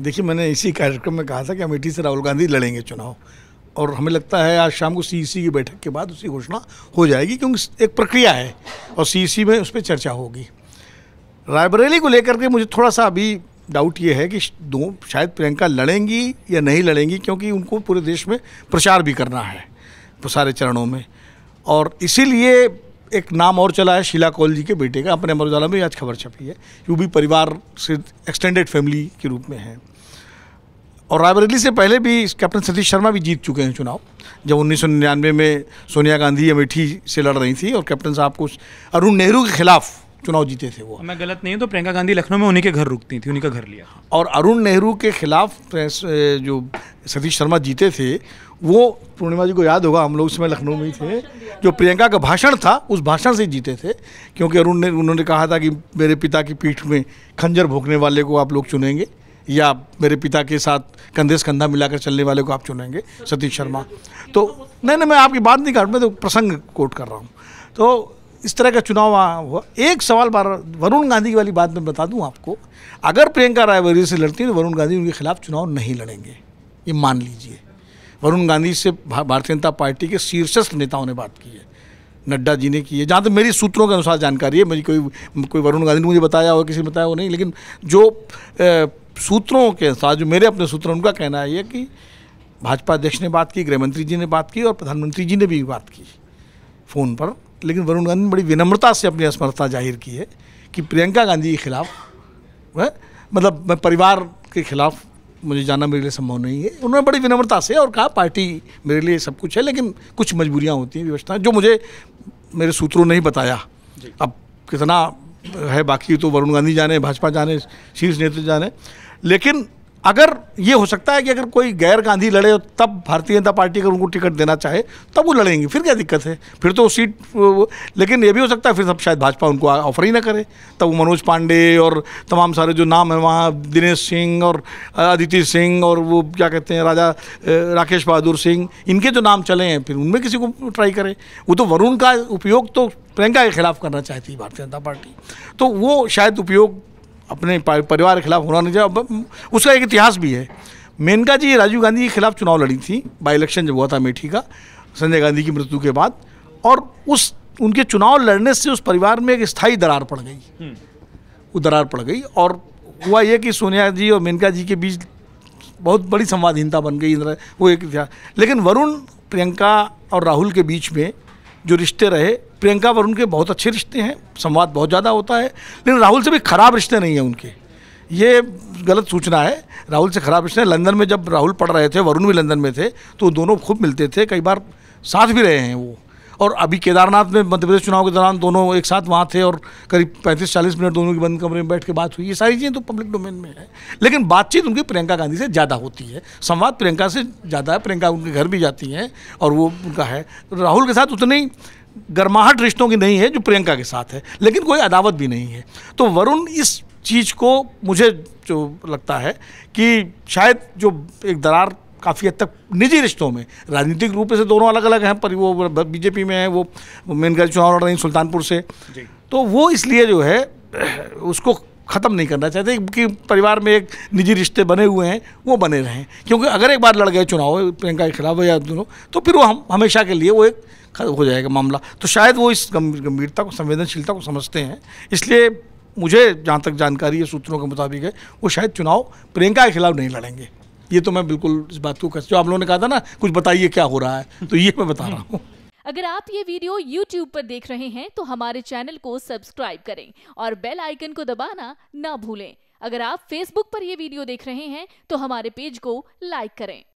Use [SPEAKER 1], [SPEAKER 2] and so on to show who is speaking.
[SPEAKER 1] देखिए मैंने इसी कार्यक्रम में कहा था कि अमेठी से राहुल गांधी लड़ेंगे चुनाव और हमें लगता है आज शाम को सीईसी e की बैठक के बाद उसकी घोषणा हो जाएगी क्योंकि एक प्रक्रिया है और सीईसी e में उस पर चर्चा होगी रायबरेली को लेकर के मुझे थोड़ा सा अभी डाउट ये है कि दो शायद प्रियंका लड़ेंगी या नहीं लड़ेंगी क्योंकि उनको पूरे देश में प्रचार भी करना है सारे चरणों में और इसीलिए एक नाम और चला है शीला कौल जी के बेटे का अपने अमर उजाला में आज खबर छपी है वो भी परिवार से एक्सटेंडेड फैमिली के रूप में है और रायबरेली से पहले भी कैप्टन सतीश शर्मा भी जीत चुके हैं चुनाव जब उन्नीस में सोनिया गांधी अमेठी से लड़ रही थी और कैप्टन साहब को अरुण नेहरू के खिलाफ़ चुनाव जीते थे वो मैं गलत नहीं तो प्रियंका गांधी लखनऊ में उन्हीं के घर रुकती थी उन्हीं का घर लिया और अरुण नेहरू के खिलाफ जो सतीश शर्मा जीते थे वो पूर्णिमा जी को याद होगा हम लोग उसमें समय लखनऊ में ही थे जो प्रियंका का भाषण था उस भाषण से जीते थे क्योंकि अरुण ने उन्होंने कहा था कि मेरे पिता की पीठ में खंजर भोंकने वाले को आप लोग चुनेंगे या मेरे पिता के साथ कंधे से कंधा मिलाकर चलने वाले को आप चुनेंगे सतीश शर्मा तो नहीं नहीं मैं आपकी बात नहीं कर मैं तो प्रसंग कोट कर रहा हूँ तो इस तरह का चुनाव हुआ एक सवाल बार वरुण गांधी की वाली बात मैं बता दूं आपको अगर प्रियंका राय से लड़ती हैं तो वरुण गांधी उनके खिलाफ चुनाव नहीं लड़ेंगे ये मान लीजिए वरुण गांधी से भारतीय जनता पार्टी के शीर्षस्थ नेताओं ने बात की है नड्डा जी ने की है जहाँ तक मेरी सूत्रों के अनुसार जानकारी है मेरी कोई कोई वरुण गांधी ने मुझे बताया हो किसी ने बताया हो नहीं लेकिन जो सूत्रों के अनुसार जो मेरे अपने सूत्र उनका कहना है कि भाजपा अध्यक्ष ने बात की गृहमंत्री जी ने बात की और प्रधानमंत्री जी ने भी बात की फ़ोन पर लेकिन वरुण गांधी ने बड़ी विनम्रता से अपनी असमर्थता जाहिर की है कि प्रियंका गांधी के खिलाफ वह हाँ, मतलब मैं परिवार के खिलाफ मुझे जाना मेरे लिए संभव नहीं है उन्होंने बड़ी विनम्रता से और कहा पार्टी मेरे लिए सब कुछ है लेकिन कुछ मजबूरियाँ होती हैं व्यवस्था जो मुझे मेरे सूत्रों ने ही बताया अब कितना है बाकी तो वरुण गांधी जाने भाजपा जाने शीर्ष नेतृत्व जाने लेकिन अगर ये हो सकता है कि अगर कोई गैर गांधी लड़े तब भारतीय जनता पार्टी अगर उनको टिकट देना चाहे तब वो लड़ेंगी फिर क्या दिक्कत है फिर तो सीट लेकिन ये भी हो सकता है फिर सब शायद भाजपा उनको ऑफर ही ना करे तब वो मनोज पांडे और तमाम सारे जो नाम हैं वहाँ दिनेश सिंह और अदिति सिंह और वो क्या कहते हैं राजा राकेश बहादुर सिंह इनके जो नाम चले हैं फिर उनमें किसी को ट्राई करें वो तो वरुण का उपयोग तो प्रियंका के खिलाफ करना चाहती है भारतीय जनता पार्टी तो वो शायद उपयोग अपने परिवार के खिलाफ होना नहीं चाहिए उसका एक इतिहास भी है मेनका जी राजीव गांधी के खिलाफ चुनाव लड़ी थी बाई इलेक्शन जब हुआ था अमेठी का संजय गांधी की मृत्यु के बाद और उस उनके चुनाव लड़ने से उस परिवार में एक स्थायी दरार पड़ गई हम्म। वो दरार पड़ गई और हुआ यह कि सोनिया जी और मेनका जी के बीच बहुत बड़ी संवादहीनता बन गई वो एक इतिहास लेकिन वरुण प्रियंका और राहुल के बीच में जो रिश्ते रहे प्रियंका वरुण के बहुत अच्छे रिश्ते हैं संवाद बहुत ज़्यादा होता है लेकिन राहुल से भी खराब रिश्ते नहीं हैं उनके ये गलत सूचना है राहुल से खराब रिश्ते लंदन में जब राहुल पढ़ रहे थे वरुण भी लंदन में थे तो दोनों खूब मिलते थे कई बार साथ भी रहे हैं वो और अभी केदारनाथ में मध्य प्रदेश चुनाव के दौरान दोनों एक साथ वहाँ थे और करीब पैंतीस चालीस मिनट दोनों के बंद कमरे में बैठ के बात हुई ये सारी चीज़ें तो पब्लिक डोमेन में है लेकिन बातचीत उनकी प्रियंका गांधी से ज़्यादा होती है संवाद प्रियंका से ज़्यादा है प्रियंका उनके घर भी जाती हैं और वो उनका है राहुल के साथ उतने ही गर्माहट रिश्तों की नहीं है जो प्रियंका के साथ है लेकिन कोई अदावत भी नहीं है तो वरुण इस चीज़ को मुझे जो लगता है कि शायद जो एक दरार काफ़ी हद तक निजी रिश्तों में राजनीतिक रूप से दोनों अलग अलग हैं पर वो बीजेपी में है वो मेनगंज चुनाव लड़ रही सुल्तानपुर से तो वो इसलिए जो है उसको ख़त्म नहीं करना चाहते कि परिवार में एक निजी रिश्ते बने हुए हैं वो बने रहें क्योंकि अगर एक बार लड़ गए चुनाव प्रियंका के खिलाफ या दोनों तो फिर वो हम हमेशा के लिए वो एक हो जाएगा मामला तो शायद वो इस गंभीरता को संवेदनशीलता को समझते हैं इसलिए मुझे जहाँ तक जानकारी है सूत्रों के मुताबिक है वो शायद चुनाव प्रियंका के खिलाफ नहीं लड़ेंगे ये तो मैं बिल्कुल इस बात को कर जो आप लोगों ने कहा था ना कुछ बताइए क्या हो रहा है तो ये मैं बता रहा हूँ अगर आप ये वीडियो YouTube पर देख रहे हैं तो हमारे चैनल को सब्सक्राइब करें और बेल आइकन को दबाना ना भूलें अगर आप Facebook पर यह वीडियो देख रहे हैं तो हमारे पेज को लाइक करें